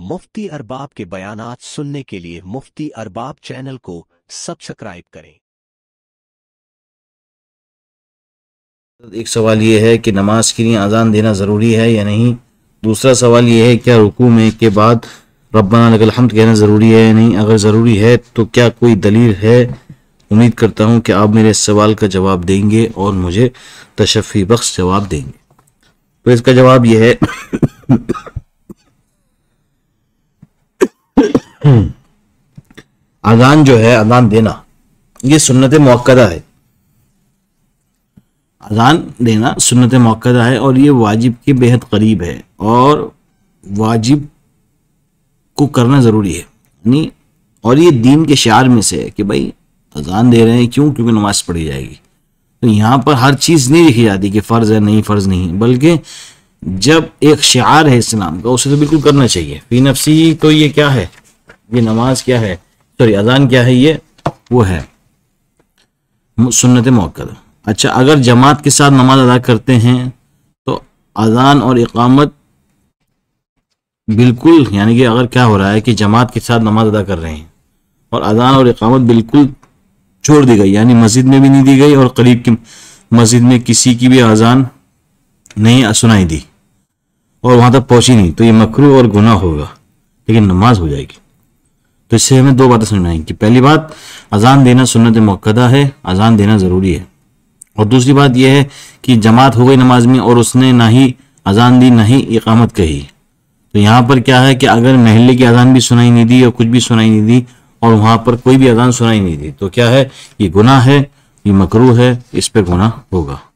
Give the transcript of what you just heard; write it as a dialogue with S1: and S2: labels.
S1: मुफ्ती अरबाब के बयान सुनने के लिए मुफ्ती अरबाब चैनल को सब्सक्राइब करें
S2: एक सवाल यह है कि नमाज
S3: के लिए अजान देना ज़रूरी है या नहीं दूसरा सवाल यह है क्या रुकू में के बाद रबाना लगल कहना ज़रूरी है या नहीं अगर ज़रूरी है तो क्या कोई दलील है उम्मीद करता हूँ कि आप मेरे सवाल का जवाब देंगे और मुझे तशफ़ी बख्श जवाब देंगे तो इसका जवाब यह है हम्म। अजान जो है अजान देना ये सुन्नत मौक़दा है अजान देना सुन्नत मौक़दा है और ये वाजिब के बेहद करीब है और वाजिब को करना ज़रूरी है यानी और ये दीन के शार में से है कि भाई अजान दे रहे हैं क्यों क्योंकि नमाज पढ़ी जाएगी तो यहाँ पर हर चीज़ नहीं लिखी जाती कि फ़र्ज़ है नहीं फ़र्ज़ नहीं बल्कि जब एक शार है इस्लाम का उसे तो बिल्कुल करना चाहिए फी नफसी तो ये क्या है ये नमाज क्या है सॉरी अजान क्या है ये वो है सुन्नत मौक़द अच्छा अगर जमात के साथ नमाज अदा करते हैं तो अजान और इकामत बिल्कुल यानी कि अगर क्या हो रहा है कि जमात के साथ नमाज अदा कर रहे हैं और अजान और इकामत बिल्कुल छोड़ दी गई यानी मस्जिद में भी नहीं दी गई और करीब की मस्जिद में किसी की भी अजान नहीं सुनाई दी और वहाँ तक पहुँची नहीं तो ये मकरू और गुनाह होगा लेकिन नमाज हो जाएगी तो इससे हमें दो बातें समझ में कि पहली बात अजान देना सुनत मक्दा है अजान देना ज़रूरी है और दूसरी बात यह है कि जमात हो गई नमाज में और उसने ना ही अजान दी ना ही इकामत कही तो यहाँ पर क्या है कि अगर महल्ले की अजान भी सुनाई नहीं दी और कुछ भी सुनाई नहीं दी और वहाँ पर कोई भी अजान सुनाई नहीं दी तो क्या है ये गुनाह है ये मकरू है इस पर गुनाह होगा